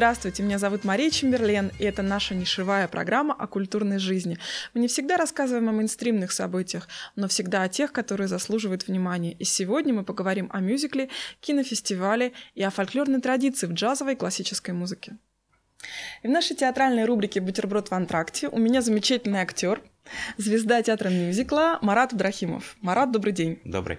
Здравствуйте, меня зовут Мария Чемберлен, и это наша нишевая программа о культурной жизни. Мы не всегда рассказываем о мейнстримных событиях, но всегда о тех, которые заслуживают внимания. И сегодня мы поговорим о мюзикле, кинофестивале и о фольклорной традиции в джазовой и классической музыке. И в нашей театральной рубрике «Бутерброд в антракте» у меня замечательный актер, звезда театра мюзикла Марат Драхимов. Марат, добрый день. Добрый.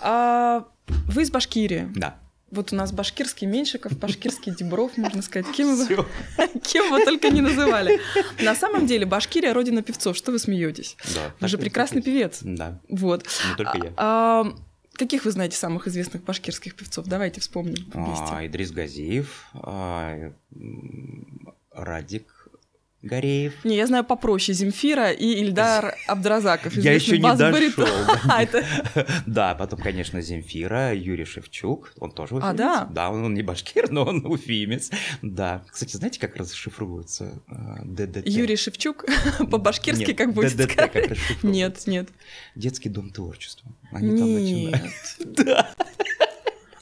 А, вы из Башкирии. Да. Вот у нас башкирский Меньшиков, башкирский Дебров, можно сказать, кем его, кем его только не называли. На самом деле Башкирия родина певцов, что вы смеетесь? Да, вы же прекрасный певец. Да. Вот. Не только я. А, каких вы знаете самых известных башкирских певцов? Давайте вспомним вместе. А, Идрис Газиев, а, Радик Гореев. Не, я знаю попроще Земфира и Ильдар Абдразаков. Я еще не дошел. А, да, потом, конечно, Земфира, Юрий Шевчук, он тоже а, уфимец. А, да? Да, он не башкир, но он уфимец. Да. Кстати, знаете, как расшифровывается э, ДДТ? Юрий Шевчук по-башкирски как будет? ДДТ как Нет, нет. Детский дом творчества. Они там начинают. Да.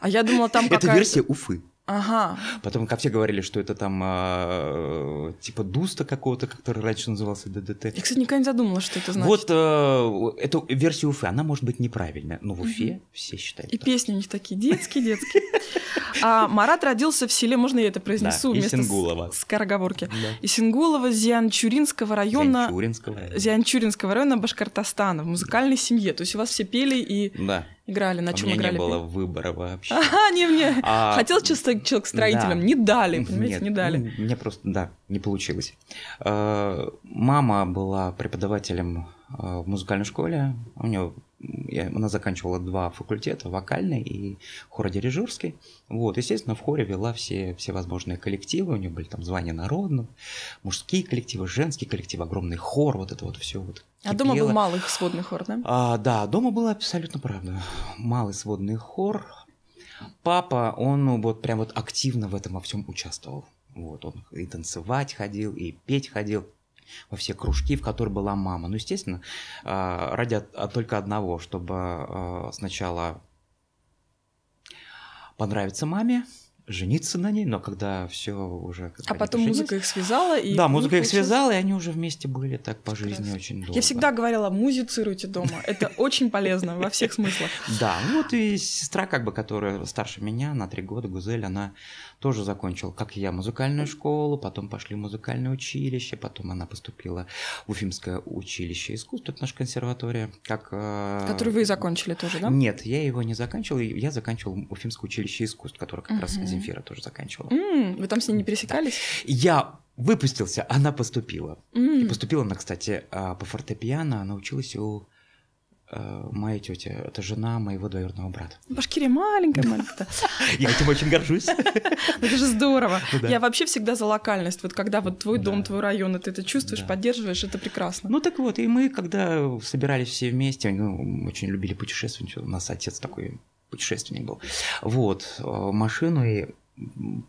А я думала, там какая-то... Это версия Уфы. Ага. Потом ко все говорили, что это там а, типа Дуста какого-то, который раньше назывался ДДТ. Я, кстати, никогда не задумала, что это значит. Вот а, эту версию Уфы, она может быть неправильная, но в Уфе угу. все считают. И так. песни у них такие детские, детские. А Марат родился в селе, можно я это произнесу? Да, вместо Исингулова. Скороговорки. Да. Исингулова Зианчуринского района. Зианчуринского. Зианчуринского района Башкортостана, в музыкальной да. семье. То есть у вас все пели и... Да. Играли, на а чем играли? У меня не было выбора вообще. Ага, не мне. А... Хотел чисто человек строителем, да. не дали, понимаете, Нет, не дали. Ну, мне просто, да, не получилось. А, мама была преподавателем а, в музыкальной школе, у нее я, она заканчивала два факультета, вокальный и хородирижерский. Вот, естественно, в хоре вела все, все возможные коллективы, у нее были там звания народных, мужские коллективы, женский коллектив, огромный хор, вот это вот все вот. Кипело. А дома был малый сводный хор, да? А, да, дома было абсолютно правда. Малый сводный хор. Папа, он ну, вот прям вот активно в этом во всем участвовал. Вот, он и танцевать ходил, и петь ходил во все кружки, в которых была мама. Ну, естественно, а, ради а, только одного, чтобы а, сначала понравиться маме, жениться на ней, но когда все уже... Как а потом женились, музыка их связала? И да, музыка их связала, и они уже вместе были так по Прекрасно. жизни очень долго. Я всегда говорила, музицируйте дома, это очень полезно во всех смыслах. Да, вот и сестра, как бы, которая старше меня на три года, Гузель, она тоже закончил, как и я, музыкальную школу, потом пошли в музыкальное училище, потом она поступила в Уфимское училище искусств, это наша консерватория. Как, э, Который вы закончили тоже, да? Нет, я его не заканчивал, я заканчивал Уфимское училище искусств, которое как угу. раз Земфира тоже заканчивала. м вы там с ней не пересекались? Да. Я выпустился, она поступила. Mm. И поступила она, кстати, э, по фортепиано, она училась у Э, моя тетя, это жена моего двоюродного брата. Башкирия маленькая, маленькая. Я этим очень горжусь. Это же здорово. Ну Я вообще всегда за локальность. Вот когда вот твой дом, твой район, ты это чувствуешь, поддерживаешь, это прекрасно. Ну так вот, и мы, когда собирались все вместе, мы ну, очень любили путешествовать. У нас отец такой путешественник был. Вот, э, машину и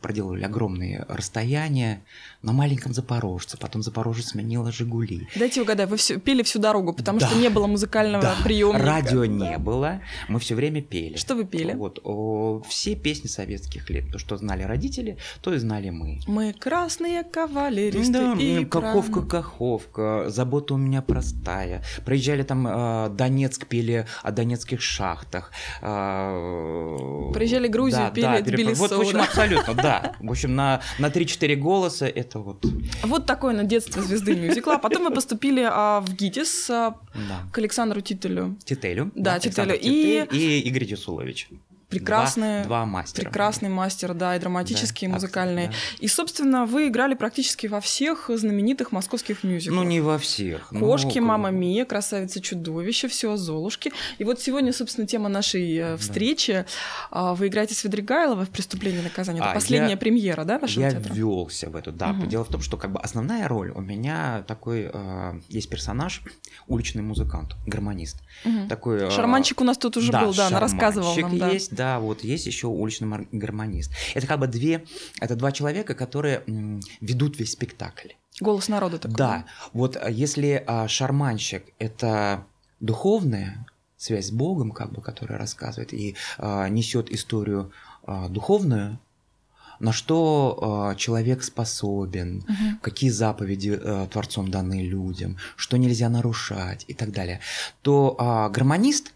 проделывали огромные расстояния на маленьком Запорожце, потом Запорожец сменила Жигули. Дайте угадаю, вы все, пели всю дорогу, потому да, что не было музыкального да, приема. Радио не было, мы все время пели. Что вы пели? Вот о, все песни советских лет, то что знали родители, то и знали мы. Мы красные кавалеристы. Да, и каховка, каховка, забота у меня простая. Проезжали там э, Донецк, пели о донецких шахтах. Э, а, Проезжали Грузию, да, пели да, Тбилисо. Вот, абсолютно, да. В общем, на, на 3-4 голоса это вот... Вот такое на детство звезды мюзикла. А потом мы поступили а, в ГИТИС а, да. к Александру Тителю. Тителю. Да, да Тителю. И... и Игорь Юсулович прекрасный, два, два мастера. прекрасный мастер, да, и драматический, да, и музыкальный. Да. И, собственно, вы играли практически во всех знаменитых московских мюзиклах. Ну, не во всех. Ну, «Кошки», ну, «Мама Мия», «Красавица-чудовище», все, «Золушки». И вот сегодня, собственно, тема нашей э, встречи. Да. Вы играете Свидригайлова в «Преступлении и наказание». Это а, последняя я, премьера, да, вашего я театра? Я ввелся в эту, да. Угу. Дело в том, что как бы основная роль у меня такой, э, есть персонаж, уличный музыкант, гармонист. Угу. Такой, э, шарманчик у нас тут уже да, был, да, она рассказывала нам. Да. да, да, вот есть еще уличный гармонист. Это как бы две, это два человека, которые ведут весь спектакль. Голос народа такой. Да, вот а, если а, шарманщик это духовная связь с Богом, как бы, которая рассказывает и а, несет историю а, духовную, на что э, человек способен, угу. какие заповеди э, Творцом даны людям, что нельзя нарушать и так далее, то э, гармонист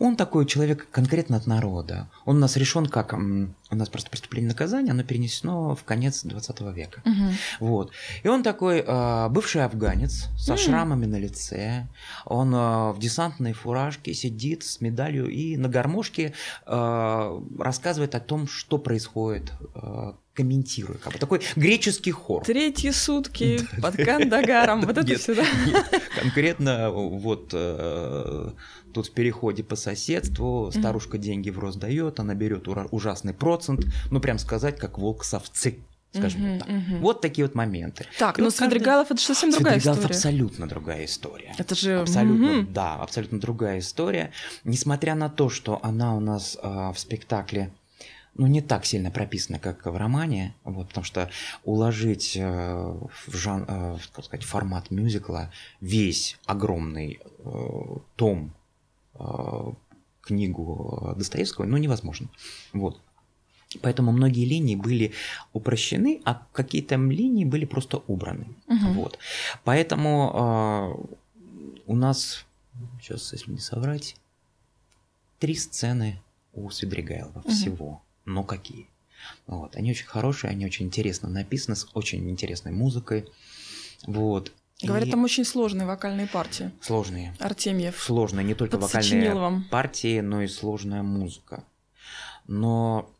он такой человек конкретно от народа. Он у нас решен как... У нас просто преступление наказания, оно перенесено в конец 20 века. Угу. Вот. И он такой э, бывший афганец со mm. шрамами на лице. Он э, в десантной фуражке сидит с медалью и на гармошке э, рассказывает о том, что происходит э, комментируя. Как бы такой греческий хор. Третьи сутки под Кандагаром. Вот это сюда. Конкретно вот Тут в переходе по соседству старушка деньги в рост дает, она берет ужасный процент, ну прям сказать, как волк совцы скажем угу, так. Угу. Вот такие вот моменты. Так, и но ну, вот Свидригайлов это же совсем другая история. абсолютно другая история. Это же... Абсолютно, угу. да, абсолютно другая история. Несмотря на то, что она у нас э, в спектакле ну, не так сильно прописана, как в романе, вот, потому что уложить э, в жан, э, сказать, формат мюзикла весь огромный э, том Э, книгу Достоевского, ну, невозможно. Вот. Поэтому многие линии были упрощены, а какие-то линии были просто убраны. Угу. Вот. Поэтому э, у нас, сейчас, если не соврать, три сцены у Свидригайлова угу. всего. Но ну, какие? Вот. Они очень хорошие, они очень интересно написаны, с очень интересной музыкой. Вот. Говорят, и... там очень сложные вокальные партии. Сложные. Артемьев. Сложные, не только вокальные вам. партии, но и сложная музыка. Но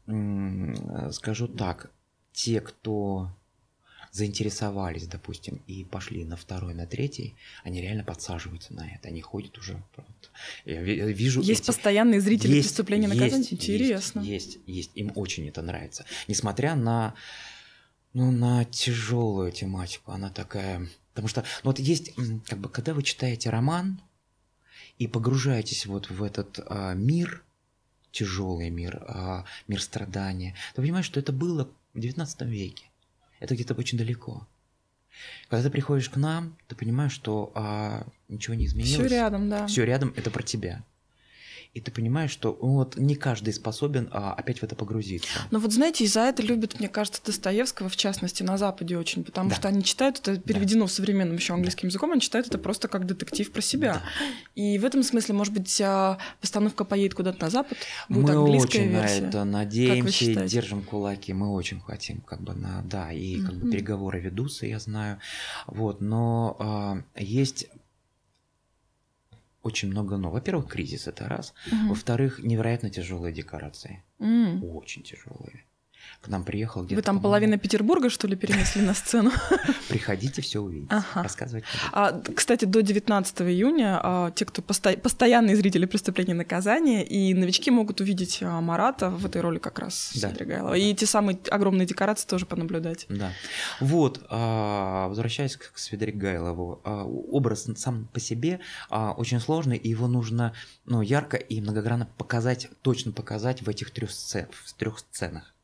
скажу так, те, кто заинтересовались, допустим, и пошли на второй, на третий, они реально подсаживаются на это, они ходят уже. Я вижу. Есть эти... постоянные зрители есть, преступления наказания. Интересно. Есть, есть, есть, им очень это нравится, несмотря на ну на тяжелую тематику, она такая Потому что ну, вот есть, как бы, когда вы читаете роман и погружаетесь вот в этот а, мир, тяжелый мир, а, мир страдания, ты понимаешь, что это было в 19 веке. Это где-то очень далеко. Когда ты приходишь к нам, ты понимаешь, что а, ничего не изменилось. Все рядом, да. Все рядом, это про тебя и ты понимаешь, что ну, вот не каждый способен а, опять в это погрузиться. Ну вот знаете, и за это любят, мне кажется, Достоевского, в частности, на Западе очень, потому да. что они читают это, переведено да. современным еще английским да. языком, они читают это просто как детектив про себя. Да. И в этом смысле, может быть, а, постановка поедет куда-то на Запад, будет мы английская очень версия. на это надеемся, держим кулаки, мы очень хотим, как бы, на, да, и как mm-hmm. бы переговоры ведутся, я знаю, вот, но э, есть очень много, ну, во-первых, кризис это раз, угу. во-вторых, невероятно тяжелые декорации, угу. очень тяжелые к нам приехал где-то. Вы там половина Петербурга, что ли, перенесли на сцену? Приходите, все увидите. Ага. Рассказывайте. А, кстати, до 19 июня а, те, кто посто... постоянные зрители преступления и наказания, и новички могут увидеть а, Марата в этой роли как раз да. Садригайлова. Да. И те самые огромные декорации тоже понаблюдать. Да. Вот, а, возвращаясь к, к Свидригайлову, а, образ сам по себе а, очень сложный, и его нужно ну, ярко и многогранно показать, точно показать в этих трех, сцен, трех сценах.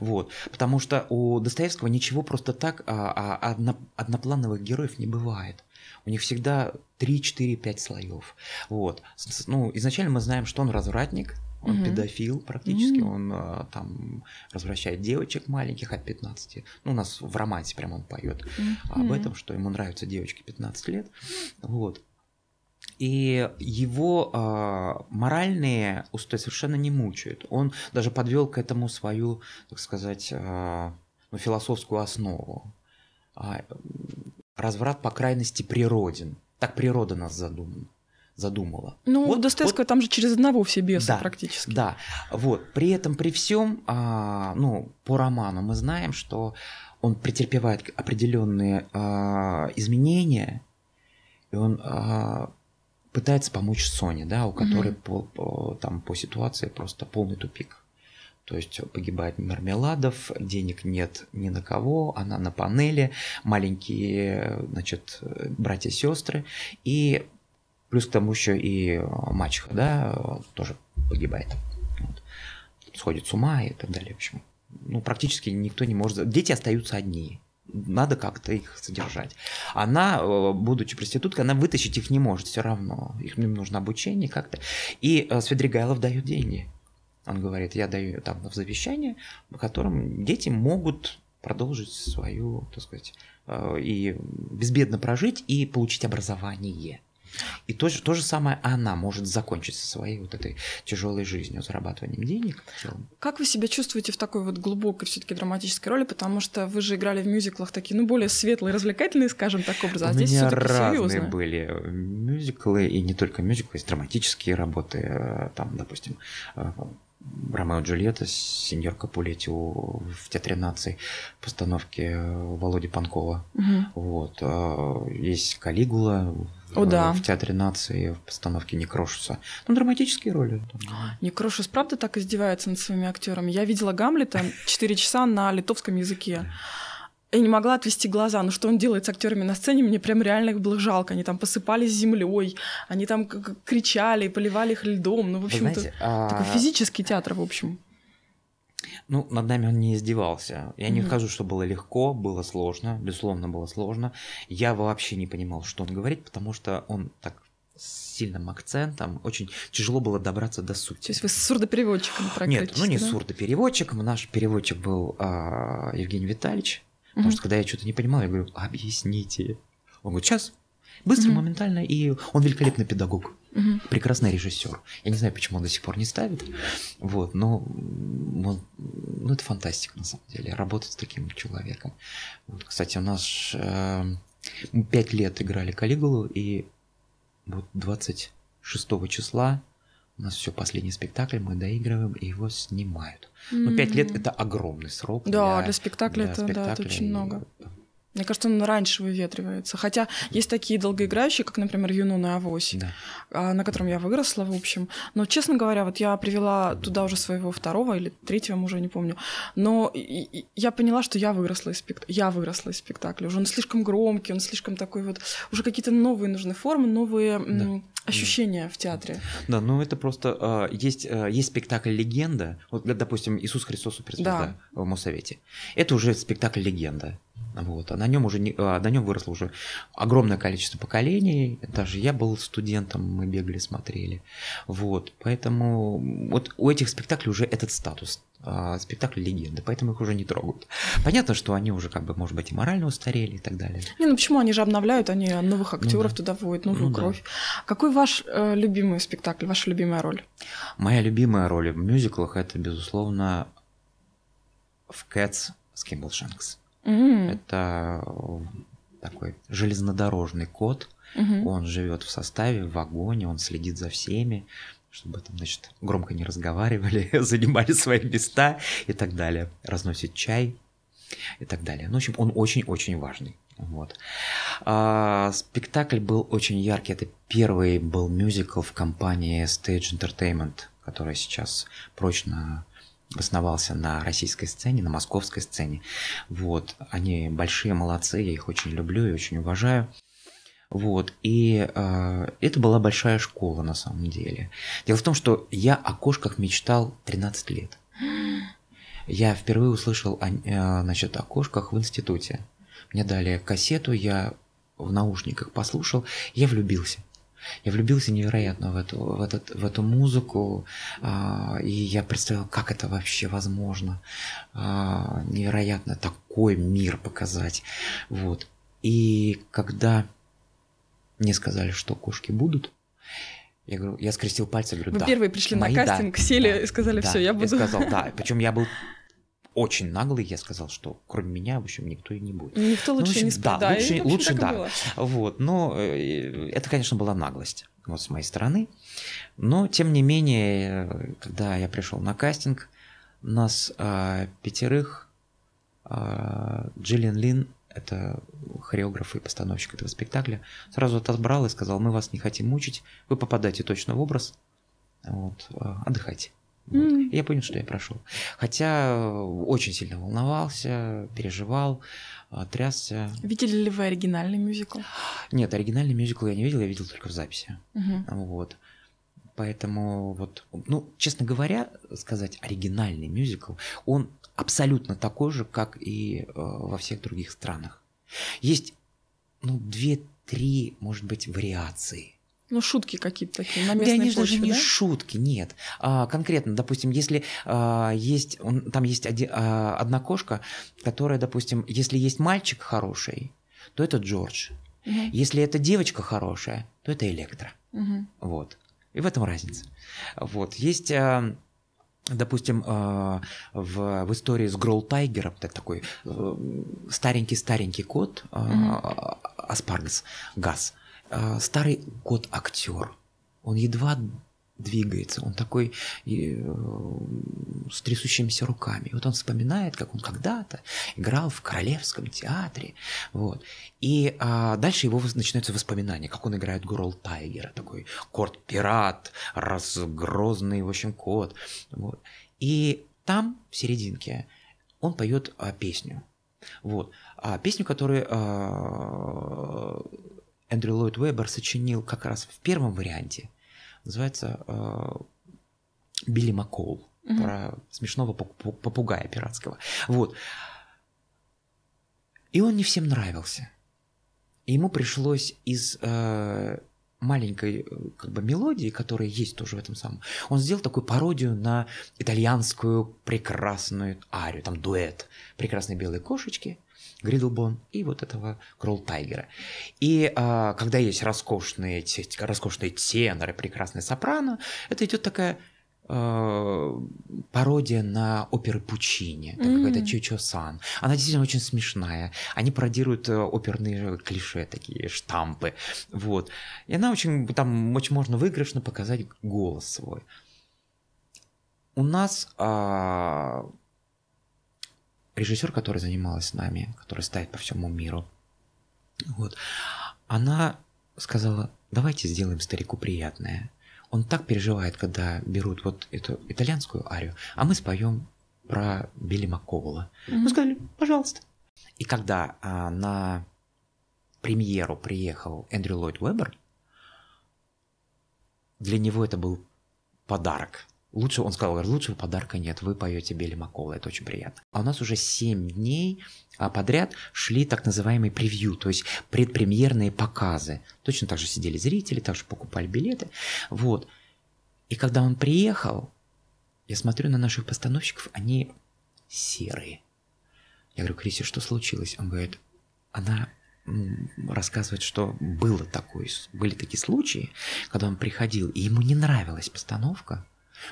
Вот. Потому что у Достоевского ничего просто так а, а, одно, одноплановых героев не бывает. У них всегда 3, 4, 5 слоев. Вот. Ну, изначально мы знаем, что он развратник, он угу. педофил практически, угу. он а, там развращает девочек маленьких от 15. Ну, у нас в романсе прям он поет угу. об этом, что ему нравятся девочки 15 лет. Вот и его э, моральные устои совершенно не мучают. Он даже подвел к этому свою, так сказать, э, философскую основу. Э, разврат по крайности природен. Так природа нас задумана задумала. Ну, вот, Достоевского вот, там же через одного все бесы да, практически. Да, вот. При этом, при всем, а, ну, по роману мы знаем, что он претерпевает определенные а, изменения, и он а, пытается помочь Соне, да, у которой угу. по, по, там по ситуации просто полный тупик. То есть погибает Мармеладов, денег нет ни на кого, она на панели, маленькие, значит, братья сестры, и плюс к тому еще и мачеха, да, тоже погибает. Вот. Сходит с ума и так далее, в общем. Ну, практически никто не может... Дети остаются одни надо как-то их содержать. Она, э, будучи проституткой, она вытащить их не может все равно. Их, им нужно обучение как-то. И э, Свидригайлов дает деньги. Он говорит, я даю там в завещание, по которому дети могут продолжить свою, так сказать, э, и безбедно прожить и получить образование. И то, то же самое она может закончиться своей вот этой тяжелой жизнью, зарабатыванием денег. Как вы себя чувствуете в такой вот глубокой все-таки драматической роли, потому что вы же играли в мюзиклах такие, ну, более светлые, развлекательные, скажем так, образы, а У здесь все разные серьезные. были э, мюзиклы, и не только мюзиклы, есть драматические работы, э, там, допустим, э, Ромео и Джульетта, сеньор Капулетти в Театре нации, постановки Володи Панкова. Угу. Вот. Есть Калигула о, э, да. в Театре нации в постановке Некрошуса. ну драматические роли. Некрошус правда так издевается над своими актерами? Я видела Гамлета 4 часа на литовском языке. и не могла отвести глаза, ну что он делает с актерами на сцене, мне прям реально их было жалко. Они там посыпались землей, они там кричали, поливали их льдом. Ну, в общем-то, а такой физический театр, в общем. Ну, над нами он не издевался. Я не скажу, что было легко, было сложно, безусловно, было сложно. Я вообще не понимал, что он говорит, потому что он так с сильным акцентом, очень тяжело было добраться до сути. То есть вы с сурдопереводчиком практически? Нет, ну не да? сурдопереводчиком, наш переводчик был а, Евгений Витальевич, mm-hmm. потому что когда я что-то не понимал, я говорю, объясните. Он говорит, сейчас, быстро, mm-hmm. моментально, и он великолепный педагог. Угу. Прекрасный режиссер. Я не знаю, почему он до сих пор не ставит. Вот, но он, ну, это фантастика на самом деле. Работать с таким человеком. Вот, кстати, у нас э, лет играли Калигулу, и вот 26 числа у нас все последний спектакль, мы доигрываем, и его снимают. Mm-hmm. Но 5 лет это огромный срок. Да, для, для спектакля для это да, это очень много. Мне кажется, он раньше выветривается. Хотя есть такие долгоиграющие, как, например, Юнун и Авось, да. А, на котором я выросла, в общем. Но, честно говоря, вот я привела туда уже своего второго или третьего уже не помню. Но я поняла, что я выросла из, спект... я выросла из спектакля. Уже он слишком громкий, он слишком такой вот... Уже какие-то новые нужны формы, новые... Да ощущения в театре. Да, ну это просто а, есть а, есть спектакль легенда. Вот, допустим, Иисус Христос суперзвезда да. в Моссовете. Это уже спектакль легенда. Вот. А на нем уже не, а на нем выросло уже огромное количество поколений. Даже я был студентом, мы бегали, смотрели. Вот. Поэтому вот у этих спектаклей уже этот статус а, спектакль легенды, поэтому их уже не трогают. Понятно, что они уже как бы, может быть, и морально устарели и так далее. Не, ну почему они же обновляют, они новых актеров ну, да. туда вводят, новую ну, кровь. Да. Какой ваш э, любимый спектакль, ваша любимая роль? Моя любимая роль в мюзиклах это, безусловно, в Кэтс с Кимбл Шенкс. Mm-hmm. Это э, такой железнодорожный кот. mm Он живет в составе, в вагоне, он следит за всеми, чтобы там, значит, громко не разговаривали, занимали свои места и так далее. Разносит чай и так далее. Ну, в общем, он очень-очень важный. Вот. А, спектакль был очень яркий. Это первый был мюзикл в компании Stage Entertainment, которая сейчас прочно обосновался на российской сцене, на московской сцене. Вот, они большие молодцы, я их очень люблю и очень уважаю. Вот, и э, это была большая школа на самом деле. Дело в том, что я о кошках мечтал 13 лет. Я впервые услышал о, э, значит, о кошках в институте. Мне дали кассету, я в наушниках послушал, я влюбился. Я влюбился невероятно в эту, в этот, в эту музыку, а, и я представил, как это вообще возможно. А, невероятно такой мир показать. Вот. И когда мне сказали, что кошки будут, я говорю, я скрестил пальцы, говорю, Вы да. Вы первые пришли мои, на кастинг, да, сели да, и сказали, да, все, я буду. Я сказал, да. Причем я был очень наглый, я сказал, что кроме меня, в общем, никто и не будет. Никто ну, лучше ну, общем, не спит, да, да, лучше, и, лучше да. Вот, но э, это, конечно, была наглость вот с моей стороны. Но, тем не менее, когда я пришел на кастинг, нас э, пятерых э, Джиллиан Лин, это хореограф и постановщик этого спектакля, сразу отобрал и сказал, мы вас не хотим мучить, вы попадаете точно в образ, вот, э, отдыхайте. Mm. Я понял, что я прошел. Хотя э, очень сильно волновался, переживал, э, трясся. Видели ли вы оригинальный мюзикл? Нет, оригинальный мюзикл я не видел, я видел только в записи. mm Вот. Поэтому вот, ну, честно говоря, сказать оригинальный мюзикл, он абсолютно такой же, как и э, во всех других странах. Есть, ну, две-три, может быть, вариации ну, шутки какие-то такие на местной да, они даже не да? шутки, нет. А, конкретно, допустим, если а, есть, он, там есть оди, а, одна кошка, которая, допустим, если есть мальчик хороший, то это Джордж. Угу. Если это девочка хорошая, то это Электро. Угу. Вот. И в этом разница. Вот. Есть... А, Допустим, а, в, в истории с Гроул Тайгером, это такой э, старенький-старенький кот, mm-hmm. Аспаргас, Газ, а, старый кот-актер. Он едва двигается, он такой э, с трясущимися руками. И вот он вспоминает, как он когда-то играл в Королевском театре. Вот. И а, дальше его начинаются воспоминания, как он играет Гурл Тайгера, такой кот-пират, разгрозный, в общем, кот. Вот. И там, в серединке, он поет а, песню. Вот. А, песню, которую а, Эндрю Ллойд Вебер сочинил как раз в первом варианте. Называется э, «Билли Маккоул» угу. про смешного попугая пиратского. Вот. И он не всем нравился. И ему пришлось из э, маленькой э, как бы мелодии, которая есть тоже в этом самом, он сделал такую пародию на итальянскую прекрасную арию, там дуэт прекрасной белой кошечки – Гридлбон и вот этого Кролл Тайгера. И а, когда есть роскошные, роскошные теноры, прекрасные сопрано, это идет такая а, пародия на оперы Пучини, mm-hmm. какая-то Чичо Сан. Она действительно очень смешная. Они пародируют э, оперные клише, такие штампы. Вот. И она очень, там очень можно выигрышно показать голос свой. У нас э, режиссер, которая занималась нами, которая ставит по всему миру, вот, она сказала, давайте сделаем старику приятное. Он так переживает, когда берут вот эту итальянскую арию, а мы споем про Билли Маккоула. Мы сказали, пожалуйста. И когда а, на премьеру приехал Эндрю Ллойд Уэббер, для него это был подарок. Лучше, он сказал, лучшего подарка нет, вы поете Белимакола, это очень приятно. А у нас уже 7 дней а, подряд шли так называемые превью, то есть предпремьерные показы. Точно так же сидели зрители, также покупали билеты. Вот. И когда он приехал, я смотрю на наших постановщиков, они серые. Я говорю, Криси, что случилось? Он говорит, она рассказывает, что было такое, были такие случаи, когда он приходил, и ему не нравилась постановка,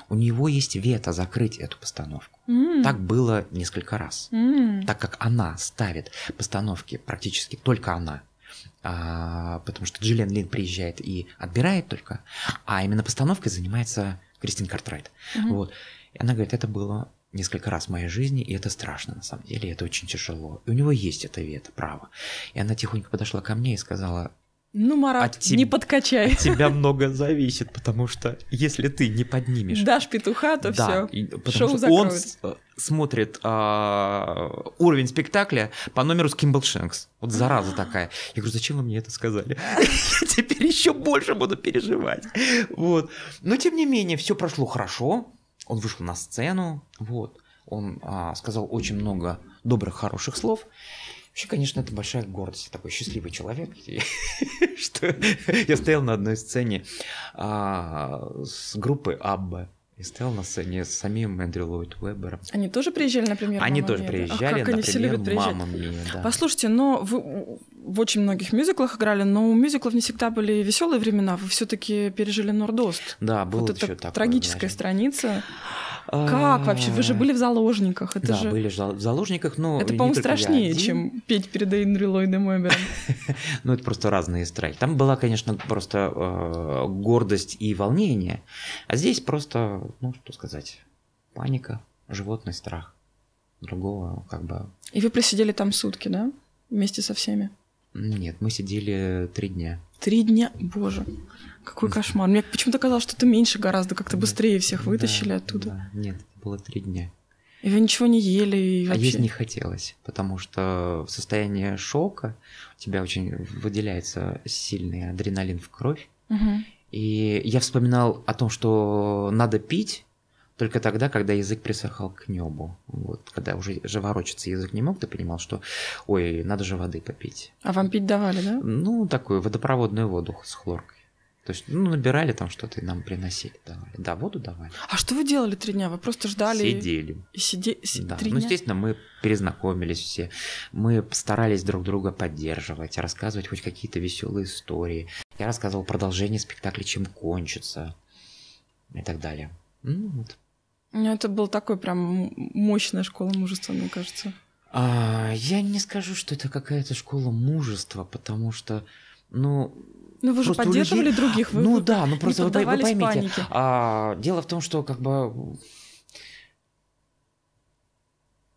у него есть вето закрыть эту постановку. Mm. Так было несколько раз. Mm. Так как она ставит постановки практически только она. А, потому что Джиллиан Лин приезжает и отбирает только, а именно постановкой занимается Кристин Картрайт. mm Вот. И она говорит, это было несколько раз в моей жизни, и это страшно на самом деле, это очень тяжело. И у него есть это вето, право. И она тихонько подошла ко мне и сказала, ну, Марат, от не подкачай. От тебя много зависит, потому что если ты не поднимешь... Дашь петуха, то да, все, и, потому шоу что он с, э, смотрит а, уровень спектакля по номеру с Кимбл Шенкс. Вот зараза такая. Я говорю, зачем вы мне это сказали? Я теперь еще больше буду переживать. Вот. Но, тем не менее, все прошло хорошо. Он вышел на сцену, вот. Он а, сказал очень много добрых, хороших слов. Вообще, конечно, это большая гордость. Я такой счастливый человек, что я стоял на одной сцене а, с группы Абба. И стоял на сцене с самим Эндрю Ллойд Уэббером. Они тоже приезжали, например, Они тоже приезжали, как например, они «Мама Мия». Да. Послушайте, но вы в очень многих мюзиклах играли, но у мюзиклов не всегда были веселые времена. Вы все таки пережили Нордост. Да, было вот еще это трагическая даже. страница. Как вообще? Вы же а. были в заложниках. Это да, же... были в заложниках, но... Это, по-моему, страшнее, чем петь перед Эйнри Ллойдом Эбером. ну, это просто разные страхи. Там была, конечно, просто э, гордость и волнение. А здесь просто, ну, что сказать, паника, животный страх. Другого как бы... И вы просидели там сутки, да? Вместе со всеми? Нет, мы сидели три дня. Три дня, боже, какой кошмар. Мне почему-то казалось, что ты меньше гораздо, как-то быстрее всех вытащили да, оттуда. Да. Нет, это было три дня. И вы ничего не ели и вообще... А есть не хотелось, потому что в состоянии шока у тебя очень выделяется сильный адреналин в кровь. Угу. И я вспоминал о том, что надо пить, только тогда, когда язык присохал к небу. Вот, когда уже живорочиться язык не мог, ты понимал, что, ой, надо же воды попить. А вам пить давали, да? Ну, такую водопроводную воду с хлоркой. То есть, ну, набирали там что-то и нам приносили, давали. Да, воду давали. А что вы делали три дня? Вы просто ждали? Сидели. И сиде... Си... Да. Три ну, дня? естественно, мы перезнакомились все. Мы старались друг друга поддерживать, рассказывать хоть какие-то веселые истории. Я рассказывал продолжение спектакля, чем кончится и так далее. Ну, вот. Ну, это был такой прям мощная школа мужества, мне кажется. А, я не скажу, что это какая-то школа мужества, потому что, ну, ну вы же поддерживали людей... других, вы ну да, ну просто вы, вы поймите, а, дело в том, что как бы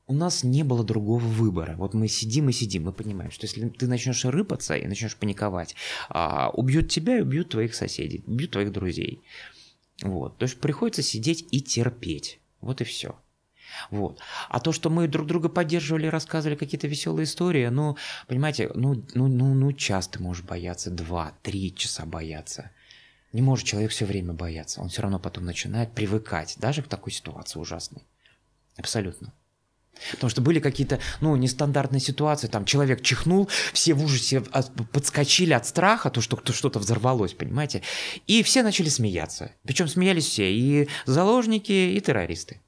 у нас не было другого выбора. Вот мы сидим и сидим, мы понимаем, что если ты начнешь рыпаться и начнешь паниковать, а, убьют тебя и убьют твоих соседей, убьют твоих друзей. Вот. То есть приходится сидеть и терпеть. Вот и все. Вот. А то, что мы друг друга поддерживали, рассказывали какие-то веселые истории, ну, понимаете, ну, ну, ну, ну, час можешь бояться, два, три часа бояться. Не может человек все время бояться. Он все равно потом начинает привыкать даже к такой ситуации ужасной. Абсолютно. Потому что были какие-то, ну, нестандартные ситуации, там человек чихнул, все в ужасе от, а, подскочили от страха, то, что что-то взорвалось, понимаете? И все начали смеяться. Причем смеялись все, и заложники, и террористы.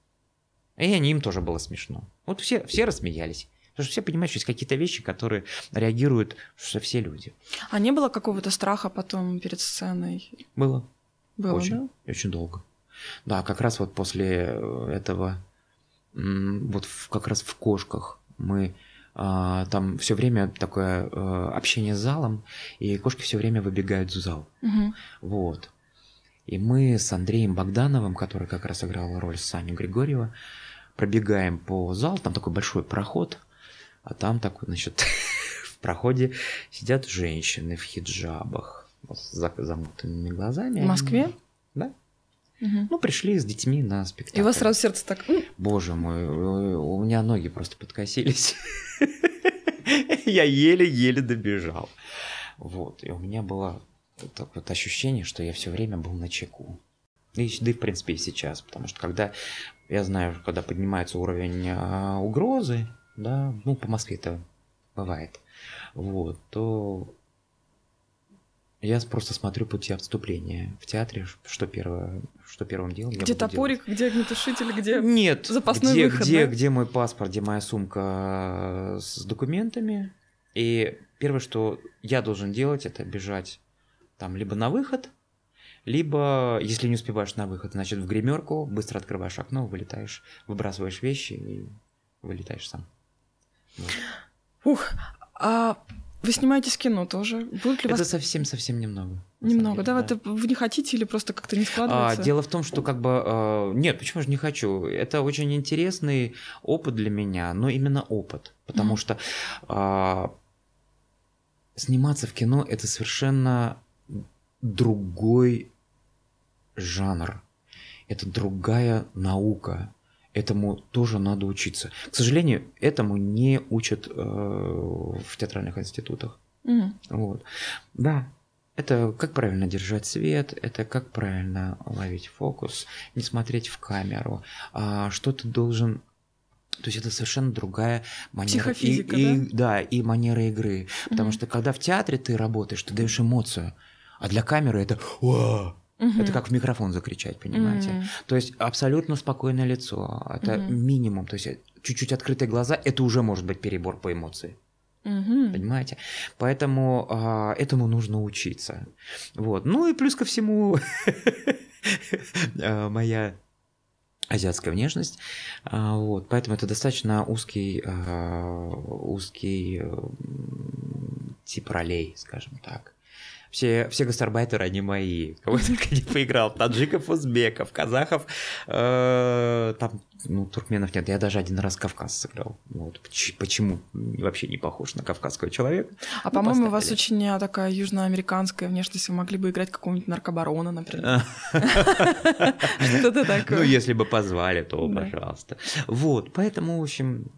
И они, им тоже было смешно. Вот все, все рассмеялись. Потому что все понимают, что есть какие-то вещи, которые реагируют, что все люди. А не было какого-то страха потом перед сценой? Было. Было, очень, да? Очень долго. Да, как раз вот после э, этого вот в, как раз в кошках мы а, там все время такое э, общение с залом, и кошки все время выбегают в зал. Угу. Вот. И мы с Андреем Богдановым, который как раз играл роль Саню Григорьева, пробегаем по залу, там такой большой проход, а там такой, значит, в проходе сидят женщины в хиджабах с закрытыми глазами. В Москве? Да. Угу. Ну, пришли с детьми на спектакль. И у вас сразу сердце так... Боже мой, у меня ноги просто подкосились. Я еле-еле добежал. Вот, и у меня было такое вот ощущение, что я все время был на чеку. И, да и, в принципе, и сейчас, потому что когда, я знаю, когда поднимается уровень э, угрозы, да, ну, по Москве это бывает, вот, то я просто смотрю пути отступления в театре, что первое, что первым делом. Где топорик, делать. где огнетушитель, где Нет, запасной где, выход. Где, да? где мой паспорт, где моя сумка э, с документами. И первое, что я должен делать, это бежать там либо на выход, либо, если не успеваешь на выход, значит, в гримерку, быстро открываешь окно, вылетаешь, выбрасываешь вещи и вылетаешь сам. Вот. Ух, а вы снимаете с кино тоже. Будет ли это вас... совсем-совсем немного. Немного, деле, да? да? Это вы не хотите или просто как-то не а, складывается? А, дело в том, что как бы... А, нет, почему же не хочу? Это очень интересный опыт для меня, но именно опыт. Потому mm что а, сниматься в кино — это совершенно другой жанр. Это другая наука. Этому тоже надо учиться. К сожалению, этому не учат э, в театральных институтах. Mm. Вот. Да, это как правильно держать свет, это как правильно ловить фокус, не смотреть в камеру, а что ты должен. То есть это совершенно другая манера и, да? И, да, и манера игры. Потому mm-hmm. что когда в театре ты работаешь, ты даешь эмоцию, а для камеры это «Уа!» Угу. Это как в микрофон закричать, понимаете? Угу. То есть абсолютно спокойное лицо, это угу. минимум. То есть чуть-чуть открытые глаза, это уже может быть перебор по эмоции. Угу. Понимаете? Поэтому а, этому нужно учиться. Вот. Ну и плюс ко всему а, моя азиатская внешность. А, вот. Поэтому это достаточно узкий, а, узкий тип ролей, скажем так. Все, все гастарбайтеры, они мои. Кого я только не поиграл. Таджиков, узбеков, казахов. Э, там, ну, туркменов нет. Я даже один раз Кавказ сыграл. Ну, вот. Почему вообще не похож на кавказского человека? А, ну, по-моему, у вас очень а, такая южноамериканская внешность. Вы могли бы играть какого-нибудь наркобарона, например. Что-то такое. Ну, если бы позвали, то пожалуйста. Вот, поэтому, в общем,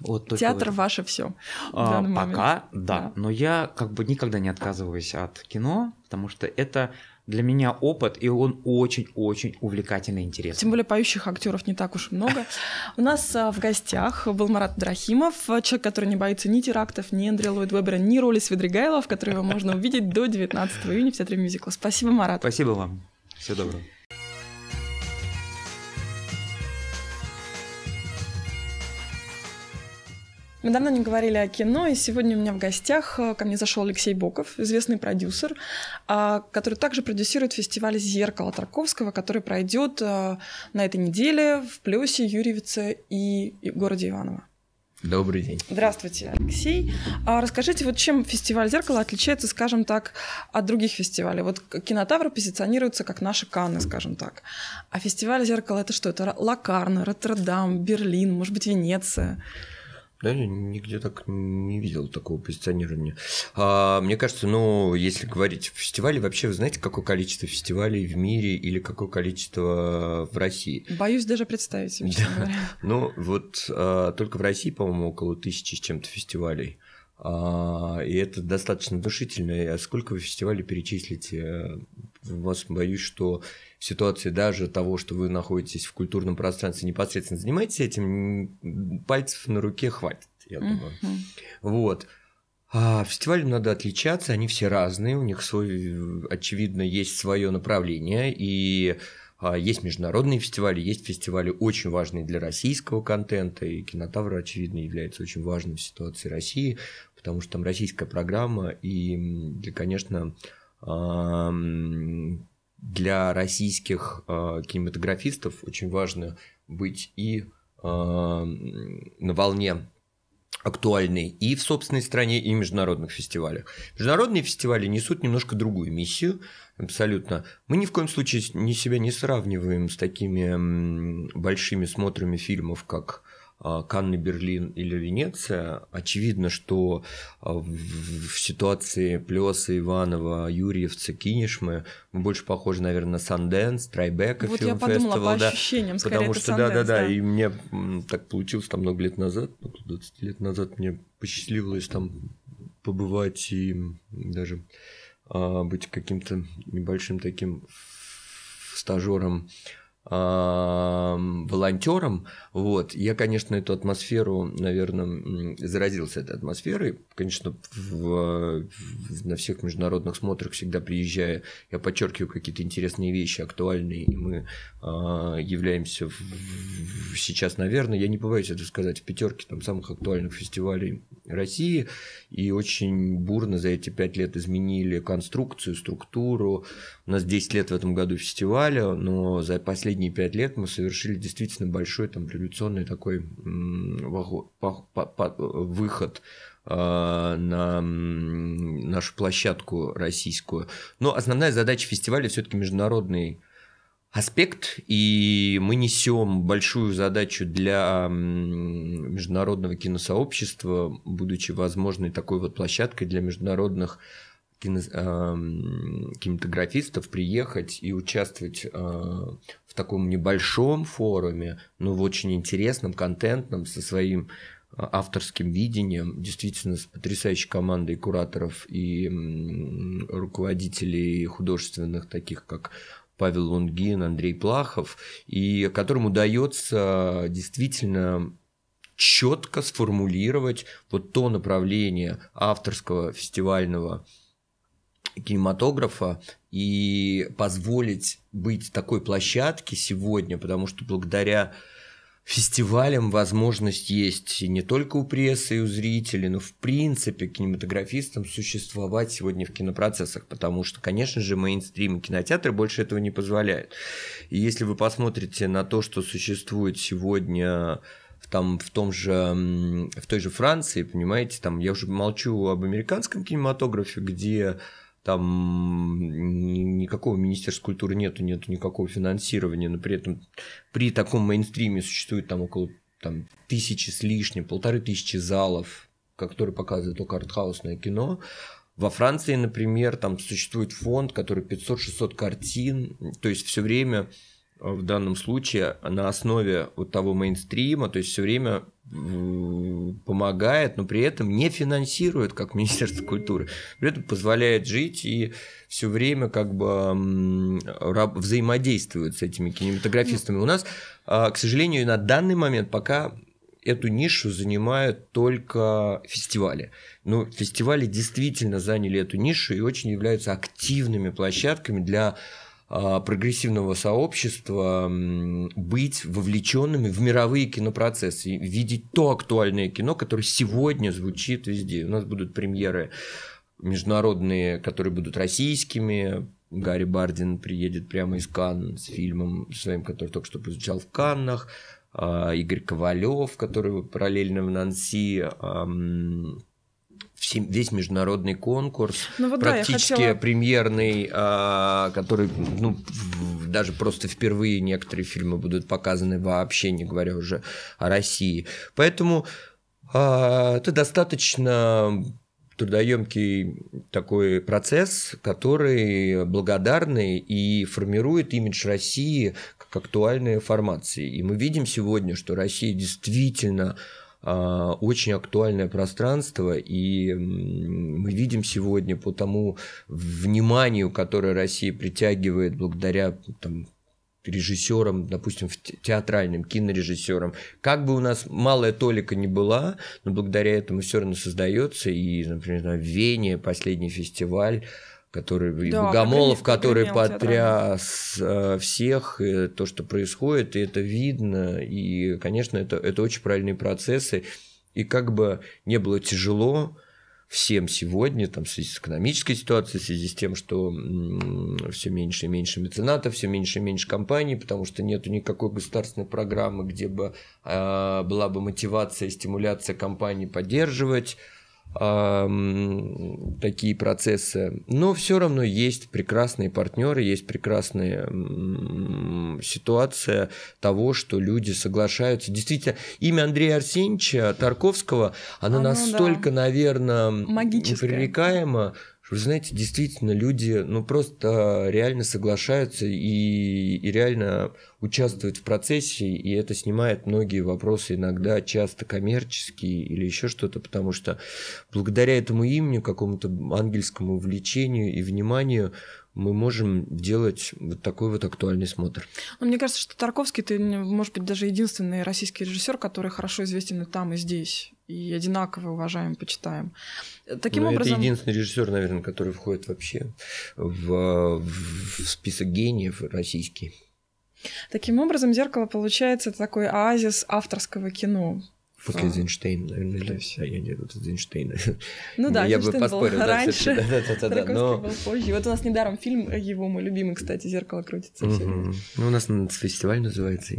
вот Театр ваше все. А, пока, да. да. Но я как бы никогда не отказываюсь от кино, потому что это для меня опыт, и он очень-очень увлекательный и интересный. Тем более поющих актеров не так уж много. У нас а, в гостях был Марат Драхимов, а, человек, который не боится ни терактов, ни Андрея Ллойд Вебера, ни роли Свидригайлов, которые его можно увидеть до 19 июня в Театре мюзикла. Спасибо, Марат. Спасибо вам. Всего доброго. Мы давно не говорили о кино, и сегодня у меня в гостях э, ко мне зашел Алексей Боков, известный продюсер, а, который также продюсирует фестиваль «Зеркало» Тарковского, который пройдет э, на этой неделе в Плесе, Юрьевице и городе Иваново. Добрый день. Здравствуйте, Алексей. А расскажите, вот чем фестиваль «Зеркало» отличается, скажем так, от других фестивалей? Вот кинотавр позиционируется как наши Канны, скажем так. А фестиваль «Зеркало» — это что? Это Лакарно, Роттердам, Берлин, может быть, Венеция? Да, я нигде так не видел такого позиционирования. А, мне кажется, ну, если говорить фестивали, вообще вы знаете, какое количество фестивалей в мире или какое количество э, в России? Боюсь даже представить. Да. Ну, вот а, только в России, по-моему, около тысячи с чем-то фестивалей. А, и это достаточно внушительно. А сколько вы фестивалей перечислите? Э, вас боюсь, что ситуации даже того, что вы находитесь в культурном пространстве, непосредственно занимаетесь этим, пальцев на руке хватит, я думаю. Mm-hmm. Вот. А фестивалям надо отличаться, они все разные, у них свой, очевидно, есть свое направление, и а, есть международные фестивали, есть фестивали очень важные для российского контента, и кинотавр, очевидно, является очень важной в ситуации России, потому что там российская программа, и, для конечно, для российских э, кинематографистов очень важно быть и э, на волне актуальной и в собственной стране, и в международных фестивалях. Международные фестивали несут немножко другую миссию, абсолютно. Мы ни в коем случае не себя не сравниваем с такими большими смотрами фильмов, как а, Канны, Берлин или Венеция. Очевидно, что а, в ситуации Плеса, Иванова, Юрьевца, Кинишмы мы больше похожи, наверное, на Санденс, Трайбека, вот Film я подумала Festival, по да, ощущениям, скорее Потому что, да-да-да, да. и мне так получилось там много лет назад, 20 ну, лет назад мне посчастливилось там побывать и даже а, быть каким-то небольшим таким стажером волонтером. Вот. Я, конечно, эту атмосферу, наверное, заразился этой атмосферой. Конечно, в, в, на всех международных смотрах всегда приезжая, я подчеркиваю какие-то интересные вещи, актуальные, и мы а, являемся в, в, сейчас, наверное, я не побоюсь это сказать, в пятерке там, самых актуальных фестивалей России, и очень бурно за эти пять лет изменили конструкцию, структуру, у нас 10 лет в этом году фестиваля, но за последние 5 лет мы совершили действительно большой там революционный такой выход а, на нашу площадку российскую. Но основная задача фестиваля все-таки международный аспект, и мы несем большую задачу для международного киносообщества, будучи возможной такой вот площадкой для международных кино, э, эм, кинематографистов приехать и участвовать э, в таком небольшом форуме, но в очень интересном, контентном, со своим э, авторским видением, действительно с потрясающей командой кураторов и руководителей художественных, таких как Павел Лунгин, Андрей Плахов, и которым удается действительно четко сформулировать вот то направление авторского фестивального кинематографа и позволить быть такой площадке сегодня, потому что благодаря фестивалям возможность есть не только у прессы и у зрителей, но в принципе кинематографистам существовать сегодня в кинопроцессах, потому что, конечно же, мейнстрим и кинотеатры больше этого не позволяют. И если вы посмотрите на то, что существует сегодня там в том же, в той же Франции, понимаете, там я уже молчу об американском кинематографе, где там никакого Министерства культуры нету, нету никакого финансирования, но при этом при таком мейнстриме существует там около там, тысячи с лишним, полторы тысячи залов, которые показывают только артхаусное кино. Во Франции, например, там существует фонд, который 500-600 картин, то есть все время Э, в данном случае на основе вот того мейнстрима, то есть все время помогает, но при этом не финансирует, как Министерство культуры, при этом позволяет жить и все время как бы взаимодействует с этими кинематографистами. У нас, а, к сожалению, на данный момент пока эту нишу занимают только фестивали. Но ну, фестивали действительно заняли эту нишу и очень являются активными площадками для а, прогрессивного сообщества быть вовлеченными в мировые кинопроцессы, видеть то актуальное кино, которое сегодня звучит везде. У нас будут премьеры международные, которые будут российскими. Гарри Бардин приедет прямо из Канн с фильмом своим, который только что прозвучал в Каннах. А, Игорь Ковалев, который параллельно в Нанси весь международный конкурс, ну, вот практически да, хотела... премьерный, а, который ну, даже просто впервые некоторые фильмы будут показаны вообще, не говоря уже о России. Поэтому а, это достаточно трудоемкий такой процесс, который благодарный и формирует имидж России как актуальной формации. И мы видим сегодня, что Россия действительно а, очень актуальное пространство, и мы видим сегодня по тому вниманию, которое Россия притягивает благодаря там, режиссером, допустим, театральным, кинорежиссером. Как бы у нас малая толика не была, но благодаря этому все равно создается. И, например, в Вене последний фестиваль который да, Богомолов, который потряс да. Э, всех, то, что происходит, и это видно, и, конечно, это, это очень правильные процессы, и как бы не было тяжело всем сегодня, там, в связи с экономической ситуацией, в связи с тем, что все меньше и меньше меценатов, все меньше и меньше компаний, потому что нет никакой государственной программы, где бы э, была бы мотивация и стимуляция компаний поддерживать такие процессы. Но все равно есть прекрасные партнеры, есть прекрасная ситуация того, что люди соглашаются. Действительно, имя Андрея Арсеньевича Тарковского, оно а, настолько, да. наверное, Магическое. привлекаемо, вы знаете, действительно люди, ну, просто а, реально соглашаются и, и реально участвуют в процессе, и это снимает многие вопросы, иногда часто коммерческие или еще что-то, потому что благодаря этому имени, какому-то ангельскому увлечению и вниманию мы можем делать вот такой вот актуальный смотр. Но ну, мне кажется, что Тарковский, ты, может быть, даже единственный российский режиссер, который хорошо известен и там, и здесь и одинаково уважаем, почитаем. Таким Но ну, образом... Это единственный режиссер, наверное, который входит вообще в, в список гениев российский. Таким образом, «Зеркало» получается такой оазис авторского кино, После а. Эйзенштейна, наверное, да, вся я не от Эйзенштейна. Ну да, я бы поспорил, был да, раньше, да, да, да, да, да, но... был позже. Вот у нас недаром фильм его, мой любимый, кстати, «Зеркало крутится». Ну, у нас фестиваль называется.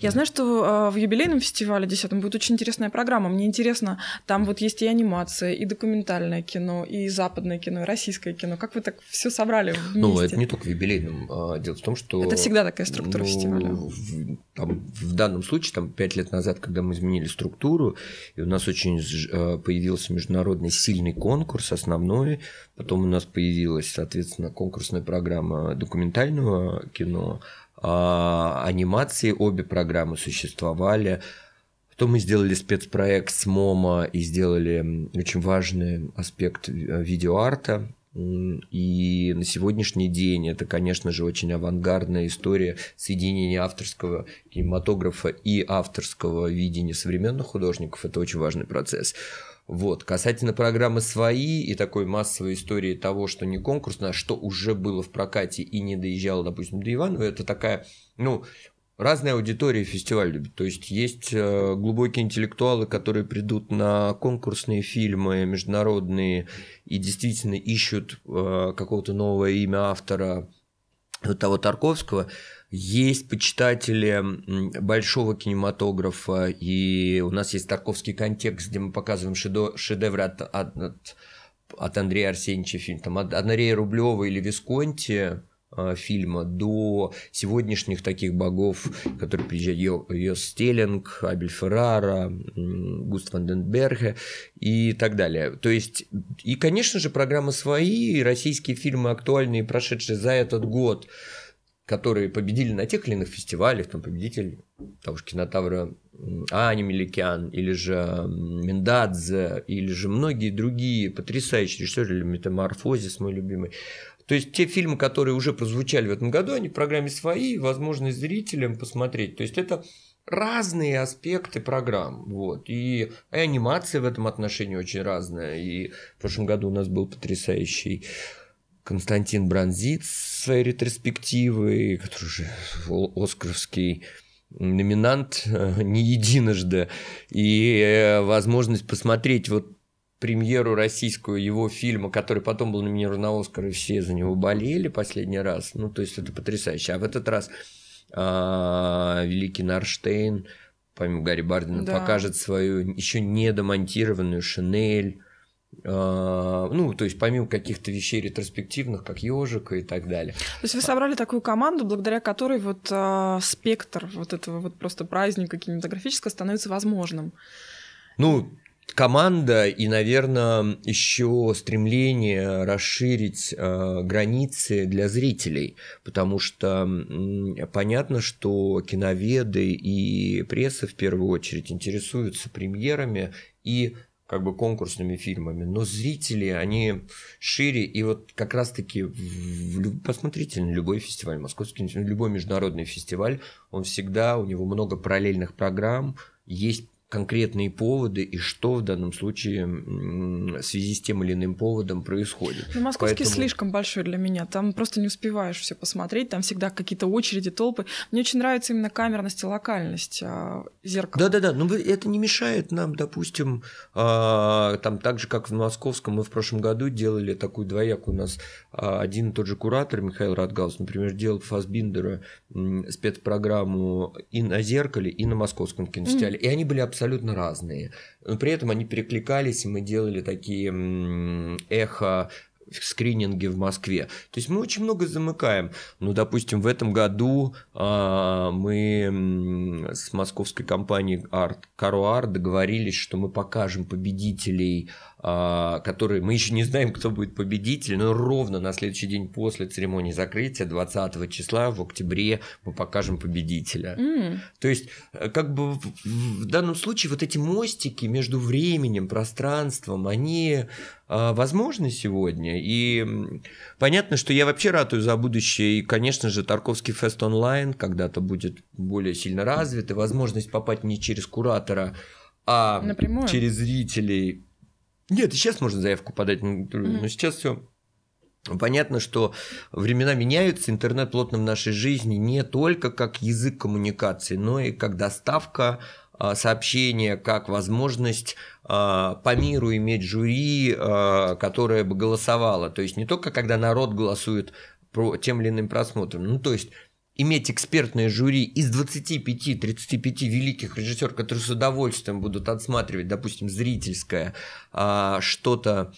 Я знаю, что а, в юбилейном фестивале 10 будет очень интересная программа. Мне интересно, там вот есть и анимация, и документальное кино, и западное кино, и российское кино. Как вы так все собрали вместе? Ну, это не только в юбилейном. А, дело в том, что... Это всегда такая структура ну, фестиваля. в данном случае, там, пять лет назад, когда мы изменили структуру, структуру. И у нас очень э, появился международный сильный конкурс основной. Потом у нас появилась, соответственно, конкурсная программа документального кино. А анимации обе программы существовали. Потом мы сделали спецпроект с МОМа и сделали очень важный аспект э, видеоарта и на сегодняшний день это, конечно же, очень авангардная история соединения авторского кинематографа и авторского видения современных художников. Это очень важный процесс. Вот. Касательно программы «Свои» и такой массовой истории того, что не конкурсно, а что уже было в прокате и не доезжало, допустим, до Иванова, это такая, ну, разная аудитория фестиваля любит. То есть есть э, глубокие интеллектуалы, которые придут на конкурсные фильмы международные и действительно ищут э, какого-то нового имя автора вот того Тарковского. Есть почитатели большого кинематографа, и у нас есть Тарковский контекст, где мы показываем шедевры от, от, от Андрея Арсеньевича фильм. Там от Андрея Рублева или Висконти – Э, фильма до сегодняшних таких богов, которые приезжают Йо, Йо Стеллинг, Абель Феррара, Густ Ванденберге и так далее. То есть, и, конечно же, программы свои, российские фильмы актуальные, прошедшие за этот год, которые победили на тех или иных фестивалях, там победитель того же кинотавра Ани Меликян, или же Мендадзе, или же многие другие потрясающие режиссеры, или Метаморфозис, мой любимый, то есть те фильмы, которые уже прозвучали в этом году, они в программе свои, возможно, зрителям посмотреть. То есть это разные аспекты программ. Вот. И, и анимация в этом отношении очень разная. И в прошлом году у нас был потрясающий Константин Бранзит с своей ретроспективой, который уже оскаровский номинант э, не единожды. И э, возможность посмотреть вот премьеру российскую его фильма, который потом был номинирован на Оскар, и все за него болели последний раз. Ну, то есть это потрясающе. А в этот раз а, Великий Нарштейн, помимо Гарри Бардина, да. покажет свою еще не домонтированную Шинель. А, ну, то есть помимо каких-то вещей ретроспективных, как ежик и так далее. То есть вы собрали такую команду, благодаря которой вот а, спектр вот этого вот просто праздника кинематографического становится возможным. Ну, команда и, наверное, еще стремление расширить э, границы для зрителей, потому что э, понятно, что киноведы и пресса в первую очередь интересуются премьерами и как бы конкурсными фильмами, но зрители, они шире, и вот как раз-таки посмотрите на любой фестиваль, московский, любой международный фестиваль, он всегда, у него много параллельных программ, есть конкретные поводы и что в данном случае в связи с тем или иным поводом происходит. Ну, московский Поэтому... слишком большой для меня, там просто не успеваешь все посмотреть, там всегда какие-то очереди, толпы. Мне очень нравится именно камерность и локальность а, зеркала. Да-да-да, но это не мешает нам, допустим, а, там так же, как в московском, мы в прошлом году делали такую двояку у нас а, один и тот же куратор Михаил Радгалс, например, делал Фасбиндера спецпрограмму и на зеркале, и на московском кинотеатре, mm. и они были абсолютно абсолютно разные. Но при этом они перекликались, и мы делали такие эхо скрининги в Москве. То есть мы очень много замыкаем. Ну, допустим, в этом году э, мы с московской компанией Art Caro Art договорились, что мы покажем победителей а, который мы еще не знаем, кто будет победитель, но ровно на следующий день после церемонии закрытия, 20 числа в октябре, мы покажем победителя. Mm. То есть, э, как бы в данном случае вот эти мостики между временем, пространством, они а, возможны сегодня. И понятно, что я вообще ратую за будущее. И, конечно же, Тарковский фест онлайн когда-то будет более сильно развит, и возможность попасть не через куратора, а Напрямую. через зрителей нет, сейчас можно заявку подать, но mm-hmm. сейчас все Понятно, что времена меняются, интернет плотно в нашей жизни не только как язык коммуникации, но и как доставка а, сообщения, как возможность а, по миру иметь жюри, а, которое бы голосовало. То есть не только когда народ голосует про тем или иным просмотром. Ну, то есть иметь экспертное жюри из 25-35 великих режиссеров, которые с удовольствием будут отсматривать, допустим, зрительское, а, что-то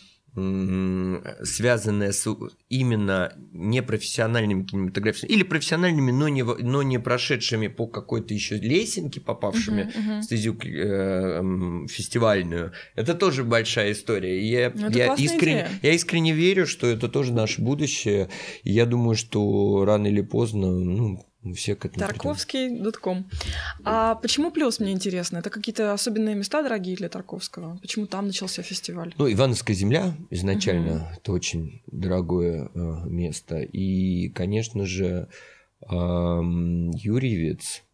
связанная с именно непрофессиональными кинематографистами или профессиональными, но не, но не прошедшими по какой-то еще лесенке, попавшими uh-huh, uh-huh. в стезю э, фестивальную, это тоже большая история. И я, ну, я, искренне, я искренне верю, что это тоже наше будущее. И я думаю, что рано или поздно ну, мы все к этому Тарковский придем. А почему плюс, мне интересно? Это какие-то особенные места дорогие для Тарковского? Почему там начался фестиваль? Ну, Ивановская земля изначально угу. это очень дорогое э, место. И, конечно же, Юрьевец.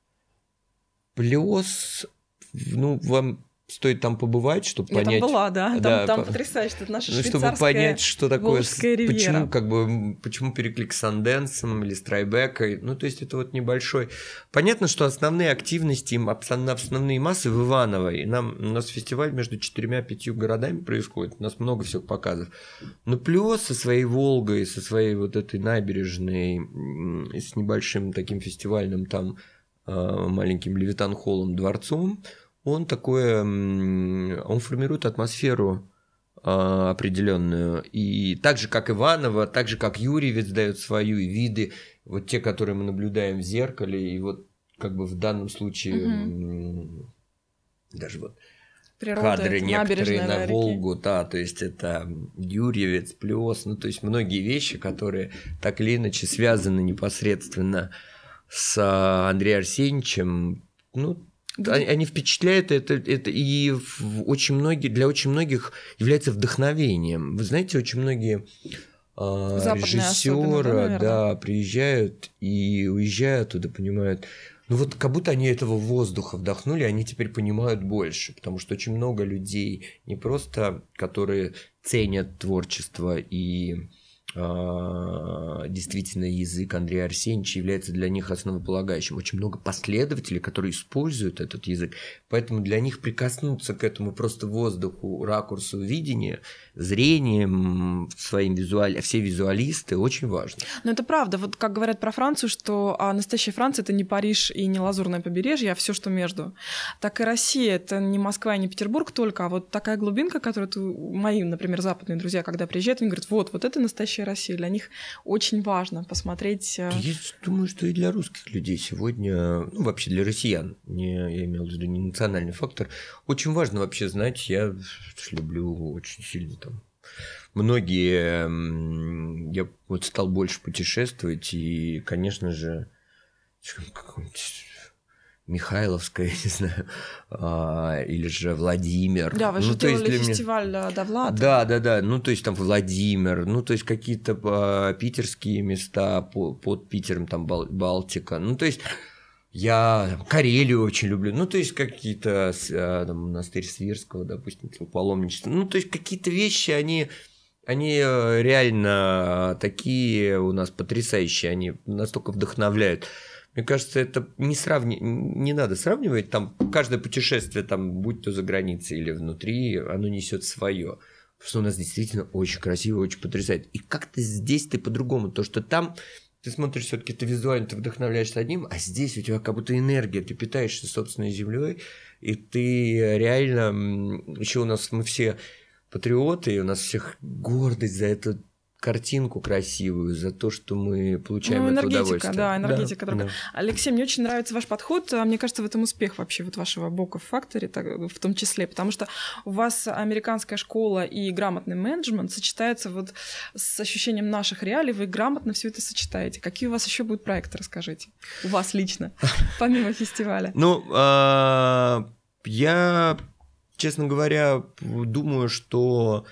Плюс, ну, вам стоит там побывать, чтобы Я понять. Я была, да, там, да там по... потрясающе, тут наша ну, чтобы понять, что такое, ривьера. почему как бы почему переклик с Анденсом или с Трайбекой, ну то есть это вот небольшой. Понятно, что основные активности, основные массы в Иваново, и Нам у нас фестиваль между четырьмя пятью городами происходит, у нас много всех показов. Но ну, плюс со своей Волгой, со своей вот этой набережной, с небольшим таким фестивальным там а, маленьким Левитан-холлом, дворцом, он такое, он формирует атмосферу а, определенную. И так же, как Иванова, так же, как Юрьевец дает свою, и виды, вот те, которые мы наблюдаем в зеркале, и вот как бы в данном случае угу. даже вот Природа, кадры некоторые на реки. Волгу, да, то есть это Юрьевец, Плес, ну то есть многие вещи, которые так или иначе связаны непосредственно с а, Андреем Арсеньевичем, ну, они, они впечатляют это, это и в очень многие, для очень многих является вдохновением. Вы знаете, очень многие а, режиссеры да, да, приезжают и уезжают туда, понимают. Ну вот как будто они этого воздуха вдохнули, они теперь понимают больше, потому что очень много людей, не просто которые ценят творчество и а, действительно язык Андрея Арсеньевича является для них основополагающим. Очень много последователей, которые используют этот язык. Поэтому для них прикоснуться к этому просто воздуху, ракурсу видения, зрением, своим визуаль... все визуалисты очень важно. Но это правда. Вот как говорят про Францию, что настоящая Франция — это не Париж и не Лазурное побережье, а все, что между. Так и Россия — это не Москва и не Петербург только, а вот такая глубинка, которую мои, например, западные друзья, когда приезжают, они говорят, вот, вот это настоящая всей России. Для них очень важно посмотреть... Э, я думаю, что и для русских людей сегодня, ну, вообще для россиян, не, я имел в виду не национальный фактор, очень важно вообще знать, я люблю очень сильно там многие... Я вот стал больше путешествовать, и, конечно же, какой-нибудь Михайловская, не знаю, а, или же Владимир. Да, вы ну, же ну, делали есть фестиваль меня... Э, до Влада. Да, да, да. Ну, то есть там Владимир, ну, то есть какие-то а, питерские места по, под Питером, там Бал, Балтика. Ну, то есть я Карелию очень люблю. Ну, то есть какие-то а, там, монастырь Свирского, допустим, паломничество. Ну, то есть какие-то вещи, они они э, реально такие у нас потрясающие, они настолько вдохновляют. Мне кажется, это не, сравни... не надо сравнивать. Там каждое путешествие, там, будь то за границей или внутри, оно несет свое. что у нас действительно очень красиво, очень потрясает. И как-то здесь ты по-другому. То, что там ты смотришь все-таки, ты визуально ты вдохновляешься одним, а здесь у тебя как будто энергия, ты питаешься собственной землей, и ты реально... Еще у нас мы все патриоты, и у нас всех гордость за эту картинку красивую, за то, что мы получаем ну, энергетика, это удовольствие. Да, энергетика. Да, да. Алексей, мне очень нравится ваш подход. А, мне кажется, в этом успех вообще вот вашего бока в факторе в том числе, потому что у вас американская школа и грамотный менеджмент сочетается вот с ощущением наших реалий. Вы грамотно все это сочетаете. Какие у вас еще будут проекты, расскажите? У вас лично, помимо фестиваля. Ну, а, я, честно говоря, думаю, что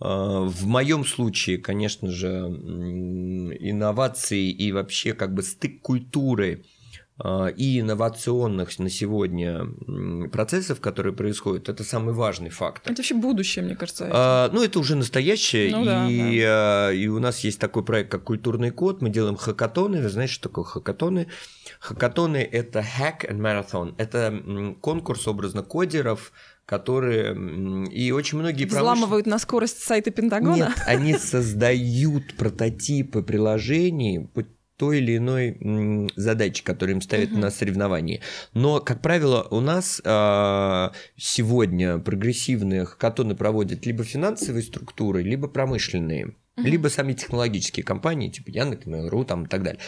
а, в моем случае, конечно же, инновации и вообще как бы стык культуры а, и инновационных на сегодня процессов, которые происходят, это самый важный фактор. Это вообще будущее, мне кажется. А, ну, это уже настоящее, ну, и, да, да. и у нас есть такой проект, как «Культурный код», мы делаем хакатоны, вы знаете, что такое хакатоны? Хакатоны – это hack and marathon, это конкурс образно кодеров, которые... И очень многие Взламывают промыш... на скорость сайта Пентагона? Нет, они создают прототипы приложений, той или иной задачи, которую им ставят угу. на соревновании. Но, как правило, у нас э, сегодня прогрессивные хакатоны проводят либо финансовые структуры, либо промышленные, угу. либо сами технологические компании, типа Яндекс, Mail.ru там, и так далее.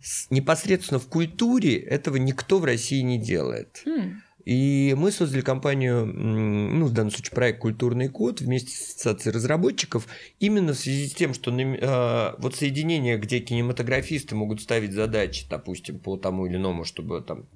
С, непосредственно в культуре этого никто в России не делает. Угу. И мы создали компанию, ну, в данном случае проект «Культурный код» вместе с ассоциацией разработчиков, именно в связи с тем, что э, вот соединение, где кинематографисты могут ставить задачи, допустим, по тому или иному, чтобы там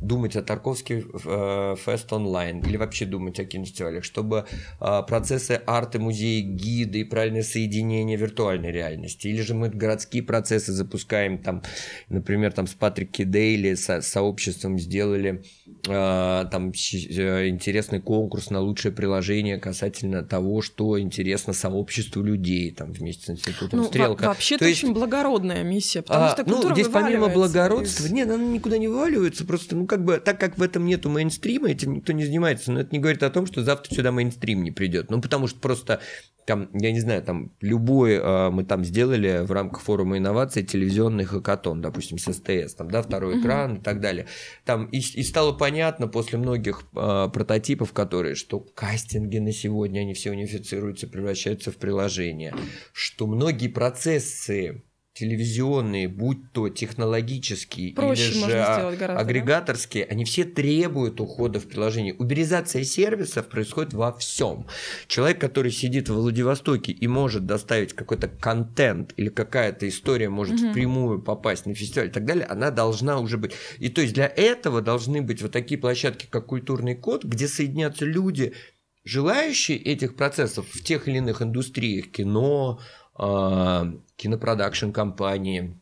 думать о Тарковске э, Фест онлайн или вообще думать о кинофестивалях, чтобы э, процессы арты, музеи, гиды и правильное соединение виртуальной реальности. Или же мы городские процессы запускаем, там, например, там с Патрики Дейли, со сообществом сделали э, там интересный конкурс на лучшее приложение касательно того, что интересно сообществу людей там вместе с институтом ну, Стрелка. Вообще это есть... очень благородная миссия, потому а, что культура ну, здесь помимо благородства, из... нет, она никуда не вываливается, просто Просто, ну, как бы, так как в этом нету мейнстрима, этим никто не занимается, но это не говорит о том, что завтра сюда мейнстрим не придет. Ну, потому что просто там, я не знаю, там любой, э, мы там сделали в рамках форума инноваций телевизионный хакатон, допустим, с СТС, там, да, второй mm-hmm. экран и так далее. Там и, и стало понятно после многих э, прототипов, которые, что кастинги на сегодня, они все унифицируются, превращаются в приложения, что многие процессы телевизионные, будь то технологические Проще или же а, агрегаторские, да? они все требуют ухода в приложение. Уберизация сервисов происходит во всем. Человек, который сидит в Владивостоке и может доставить какой-то контент или какая-то история может угу. впрямую попасть на фестиваль и так далее, она должна уже быть. И то есть для этого должны быть вот такие площадки, как культурный код, где соединятся люди, желающие этих процессов в тех или иных индустриях, кино, а, кинопродакшн-компании,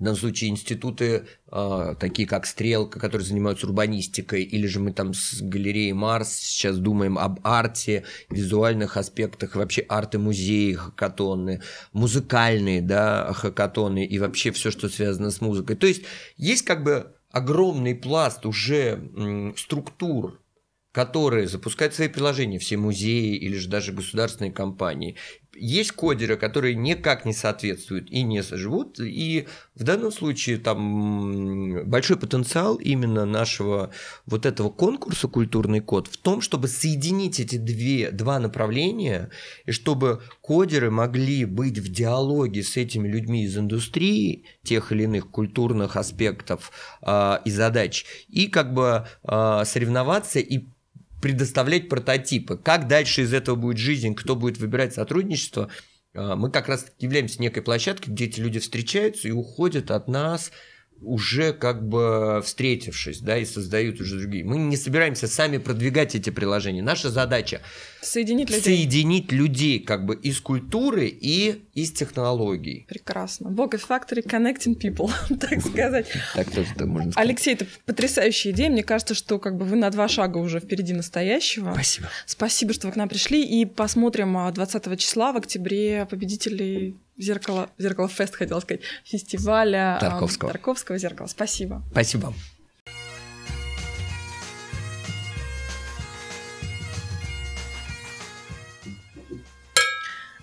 на данном институты, а, такие как Стрелка, которые занимаются урбанистикой, или же мы там с галереей Марс сейчас думаем об арте, визуальных аспектах, вообще арты-музеи, хакатоны, музыкальные да, хакатоны и вообще все, что связано с музыкой. То есть есть как бы огромный пласт уже структур, которые запускают свои приложения, все музеи или же даже государственные компании есть кодеры, которые никак не соответствуют и не живут. И в данном случае там большой потенциал именно нашего вот этого конкурса «Культурный код» в том, чтобы соединить эти две, два направления, и чтобы кодеры могли быть в диалоге с этими людьми из индустрии тех или иных культурных аспектов э, и задач, и как бы э, соревноваться и предоставлять прототипы. Как дальше из этого будет жизнь, кто будет выбирать сотрудничество, а, мы как раз являемся некой площадкой, где эти люди встречаются и уходят от нас, уже как бы встретившись, да, и создают уже другие. Мы не собираемся сами продвигать эти приложения. Наша задача соединить людей, соединить людей как бы из культуры и из технологий. Прекрасно. Bogus Factory connecting people, так сказать. Так тоже -то можно сказать. Алексей, это потрясающая идея. Мне кажется, что как бы вы на два шага уже впереди настоящего. Спасибо. Спасибо, что вы к нам пришли. И посмотрим 20 а, числа в октябре победителей зеркало, зеркало фест, хотел сказать, фестиваля Тарковского. Тарковского зеркала. Спасибо. Спасибо.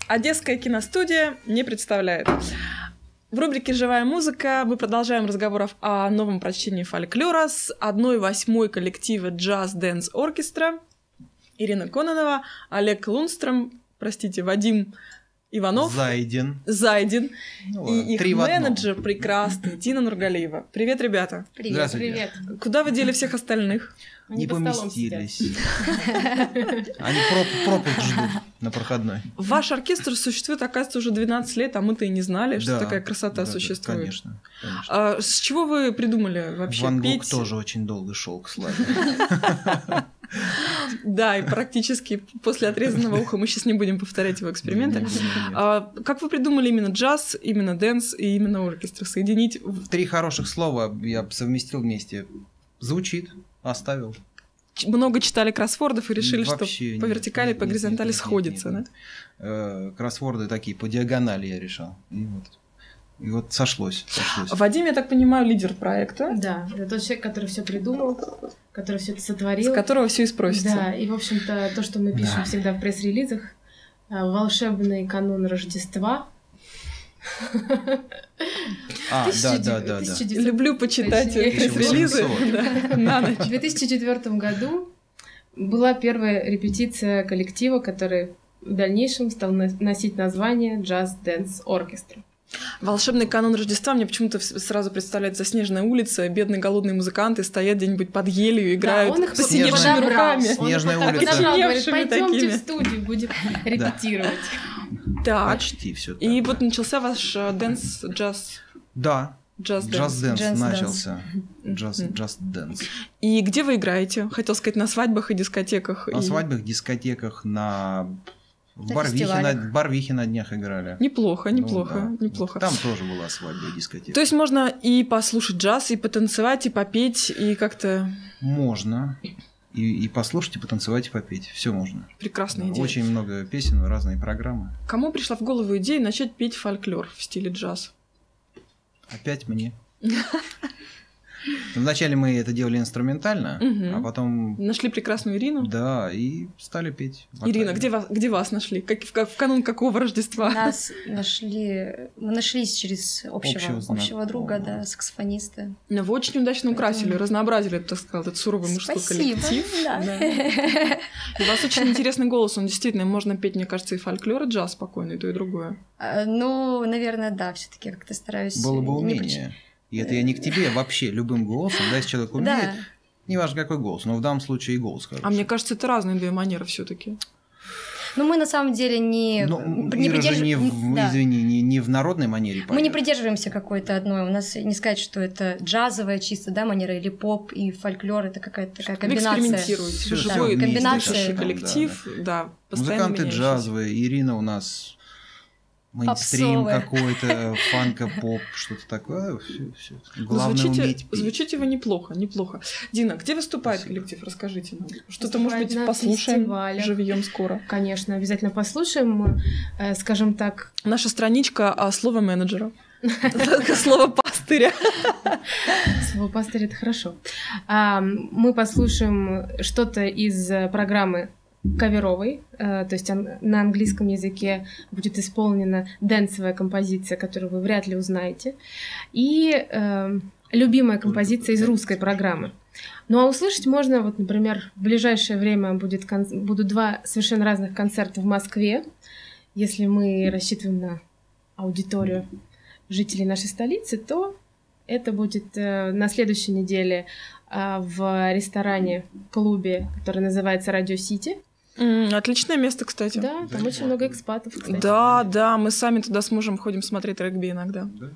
Одесская киностудия не представляет. В рубрике «Живая музыка» мы продолжаем разговоров о новом прочтении фольклора с одной восьмой коллектива «Джаз Дэнс Оркестра» Ирина Кононова, Олег Лунстром, простите, Вадим Иванов. Зайдин, Зайден. Ну, и их менеджер прекрасный, Дина Нургалиева. Привет, ребята. Привет. Здравствуйте. Привет. Куда вы дели всех остальных? Они не поместились. Они пропуск ждут на проходной. Ваш оркестр существует, оказывается, уже 12 лет, а мы-то и не знали, что такая красота существует. Конечно. А с чего вы придумали вообще Ван Гог тоже очень долго шел к славе. Да, и практически после отрезанного уха мы сейчас не будем повторять его эксперименты. А, как вы придумали именно джаз, именно дэнс и именно оркестр соединить? Три хороших слова я совместил вместе. Звучит, оставил. Много читали кроссвордов и решили, что по вертикали и по горизонтали сходится, да? Э, кроссворды такие по диагонали я решал. И вот и вот сошлось, сошлось. Вадим, я так понимаю, лидер проекта. Да, это тот человек, который все придумал, который все это сотворил. С которого все и спросится. Да, и, в общем-то, то, что мы пишем да. всегда в пресс-релизах, э, волшебный канун Рождества. А, да, да, да, Люблю почитать пресс-релизы на В 2004 году была первая репетиция коллектива, который в дальнейшем стал носить название Jazz Dance Orchestra. Волшебный канон Рождества мне почему-то сразу представляет заснеженная улица, бедные голодные музыканты стоят где-нибудь под елью, играют да, он их посиневшими Снежная, руками. Снежная он улица. Подобрал, говорит, пойдемте в студию, будем репетировать. Так. Почти все. И вот начался ваш дэнс джаз. Да. Джаз дэнс начался. Джаз дэнс. И где вы играете? Хотел сказать, на свадьбах и дискотеках. На свадьбах, дискотеках, на Барвихи на, Барвихи на днях играли. Неплохо, ну неплохо, ну, да. неплохо. Там тоже была свадьба и дискотека. То есть можно и послушать джаз, и потанцевать, и попеть, и как-то... Можно. И, и послушать, и потанцевать, и попеть. Все можно. Прекрасная идея. Очень много песен, разные программы. Кому пришла в голову идея начать петь фольклор в стиле джаз? Опять мне. Вначале мы это делали инструментально, угу. а потом... Нашли прекрасную Ирину. Да, и стали петь. Ирина, где вас, где вас нашли? Как, в, в канун какого Рождества? Нас нашли... Мы нашлись через общего, общего, знак. общего друга, О, да, саксофониста. Но ну, вы очень удачно украсили, Поэтому... разнообразили, так сказал, этот суровый мужской коллектив. Да. И у вас очень интересный голос, он действительно, можно петь, мне кажется, и фольклор, и джаз спокойно, и то, и другое. А, ну, наверное, да, все таки как-то стараюсь... Было бы умение. И это я не к тебе, вообще любым голосом, да, если человек умеет, да. не важно какой голос, но в данном случае и голос хороший. А мне кажется, это разные две манеры все таки но ну, мы на самом деле не, Но ну, не придерживаемся. Не, да. Извини, не, не в народной манере. Поет. Мы не придерживаемся какой-то одной. У нас не сказать, что это джазовая чисто, да, манера, или поп, и фольклор это какая-то такая комбинация. Вы экспериментируете, живой да, комбинация. коллектив, да. да. да постоянно Музыканты меняющиеся. джазовые. Ирина у нас мейнстрим какой-то, фанка, поп, что-то такое. Все, все. Ну, Главное звучите, уметь петь. Звучите вы неплохо, неплохо. Дина, где выступает Спасибо. коллектив? Расскажите нам. Что-то, может быть, послушаем фестивале. живьем скоро. Конечно, обязательно послушаем. Э, скажем так... Наша страничка о а, слове менеджера. Слово пастыря. Слово пастыря — это хорошо. Мы послушаем что-то из э, программы каверовый, э, то есть на английском языке будет исполнена дэнсовая композиция, которую вы вряд ли узнаете, и эм, любимая композиция из русской программы. Ну а услышать можно, вот, например, в ближайшее время будет кон- будут два совершенно разных концерта в Москве, если мы рассчитываем на аудиторию жителей нашей столицы, то это будет э, на следующей неделе э, в ресторане, клубе, который называется Радио Сити. Отличное место, кстати. Да, там очень много экспатов, кстати. Да, да, мы сами туда с мужем ходим смотреть регби иногда. Да?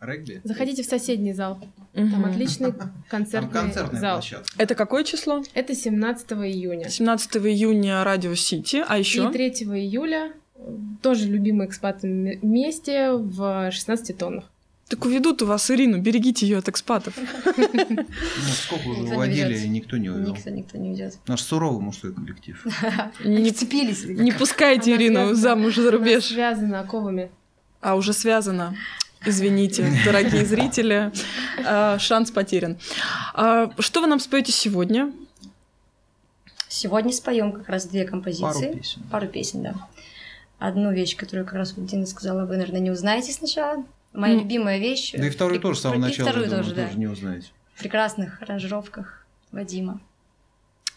Регби? Заходите в соседний зал. Там отличный концертный там концертная зал. Площадка. Это какое число? Это 17 июня. 17 июня Радио Сити, а еще? И 3 июля э, тоже любимое экспатами месте в 16 тоннах. Так уведут у вас Ирину, берегите ее от экспатов. Ну, сколько уже никто уводили, не никто не увел. Никто, никто не уйдет. Наш суровый мужской коллектив. Не вцепились. Не пускайте Ирину замуж за рубеж. Связана оковами. А уже связано. Извините, дорогие зрители, а, шанс потерян. А, что вы нам споете сегодня? Сегодня споем как раз две композиции. Пару песен. Пару песен, да. Одну вещь, которую как раз Дина сказала, вы, наверное, не узнаете сначала. Моя mm. любимая вещь. Да и вторую и, тоже с самого начала. вторую думаю, тоже, да. тоже не узнаете. В прекрасных аранжировках Вадима.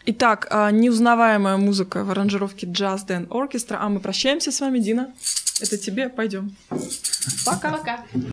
Итак, а, неузнаваемая музыка в аранжировке Jazz Dance Orchestra. А мы прощаемся с вами, Дина. Это тебе. Пойдем. Пока. Пока.